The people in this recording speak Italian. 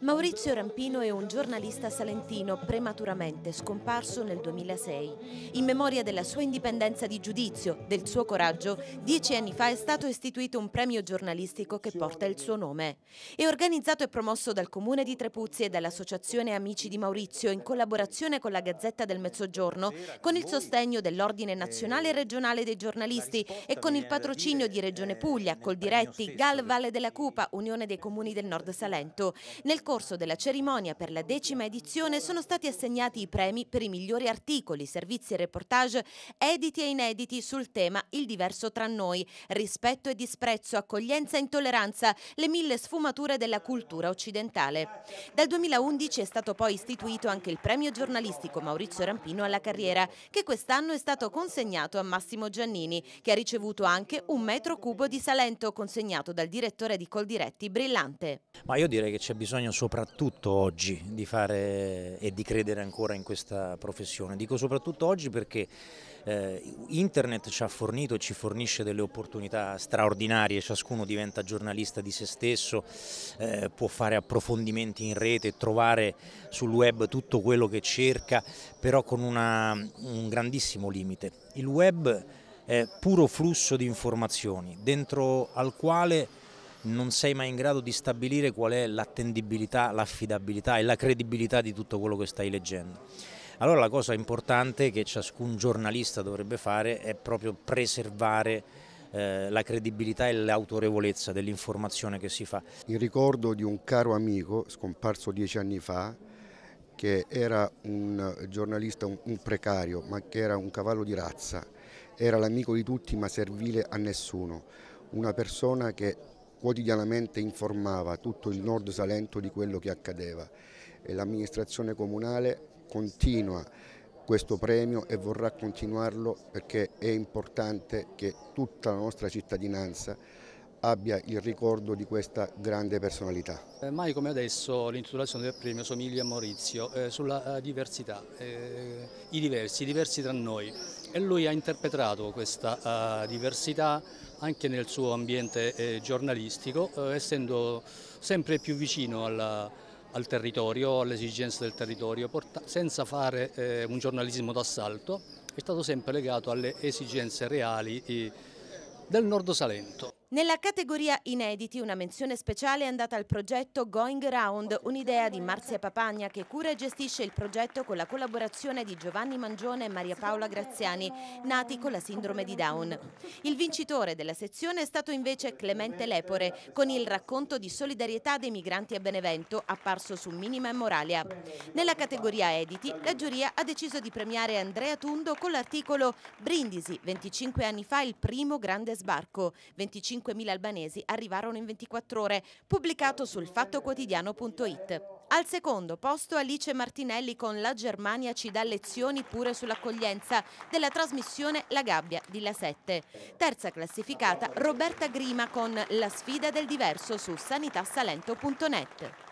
Maurizio Rampino è un giornalista salentino prematuramente scomparso nel 2006. In memoria della sua indipendenza di giudizio, del suo coraggio, dieci anni fa è stato istituito un premio giornalistico che porta il suo nome. È organizzato e promosso dal Comune di Trepuzzi e dall'Associazione Amici di Maurizio in collaborazione con la Gazzetta del Mezzogiorno, con il sostegno dell'Ordine Nazionale e Regionale dei Giornalisti e con il patrocinio di Regione Puglia, Coldiretti, Gal Valle della Cupa, Unione dei Comuni del Nord Salento. Nel corso della cerimonia per la decima edizione sono stati assegnati i premi per i migliori articoli, servizi e reportage editi e inediti sul tema Il diverso tra noi, rispetto e disprezzo, accoglienza e intolleranza, le mille sfumature della cultura occidentale. Dal 2011 è stato poi istituito anche il premio giornalistico Maurizio Rampino alla carriera, che quest'anno è stato consegnato a Massimo Giannini, che ha ricevuto anche un metro cubo di Salento consegnato dal direttore di Coldiretti Brillante. Ma io direi che c'è bisogno soprattutto oggi di fare e di credere ancora in questa professione. Dico soprattutto oggi perché eh, internet ci ha fornito e ci fornisce delle opportunità straordinarie, ciascuno diventa giornalista di se stesso, eh, può fare approfondimenti in rete, trovare sul web tutto quello che cerca, però con una, un grandissimo limite. Il web è puro flusso di informazioni, dentro al quale non sei mai in grado di stabilire qual è l'attendibilità, l'affidabilità e la credibilità di tutto quello che stai leggendo. Allora la cosa importante che ciascun giornalista dovrebbe fare è proprio preservare eh, la credibilità e l'autorevolezza dell'informazione che si fa. Il ricordo di un caro amico scomparso dieci anni fa che era un giornalista, un precario, ma che era un cavallo di razza, era l'amico di tutti ma servile a nessuno, una persona che quotidianamente informava tutto il nord Salento di quello che accadeva e l'amministrazione comunale continua questo premio e vorrà continuarlo perché è importante che tutta la nostra cittadinanza abbia il ricordo di questa grande personalità. Eh, mai come adesso l'intitolazione del premio somiglia a Maurizio eh, sulla eh, diversità, eh, i diversi, i diversi tra noi e lui ha interpretato questa uh, diversità anche nel suo ambiente eh, giornalistico, eh, essendo sempre più vicino alla, al territorio, alle esigenze del territorio, senza fare eh, un giornalismo d'assalto, è stato sempre legato alle esigenze reali eh, del Nord Salento. Nella categoria Inediti una menzione speciale è andata al progetto Going Round, un'idea di Marzia Papagna che cura e gestisce il progetto con la collaborazione di Giovanni Mangione e Maria Paola Graziani, nati con la sindrome di Down. Il vincitore della sezione è stato invece Clemente Lepore, con il racconto di solidarietà dei migranti a Benevento, apparso su Minima e Moralia. Nella categoria Editi la giuria ha deciso di premiare Andrea Tundo con l'articolo Brindisi, 25 anni fa il primo grande sbarco, 25 5.000 albanesi arrivarono in 24 ore, pubblicato sul fattoquotidiano.it. Al secondo posto Alice Martinelli con La Germania ci dà lezioni pure sull'accoglienza della trasmissione La Gabbia di La Sette. Terza classificata Roberta Grima con La sfida del diverso su sanitasalento.net.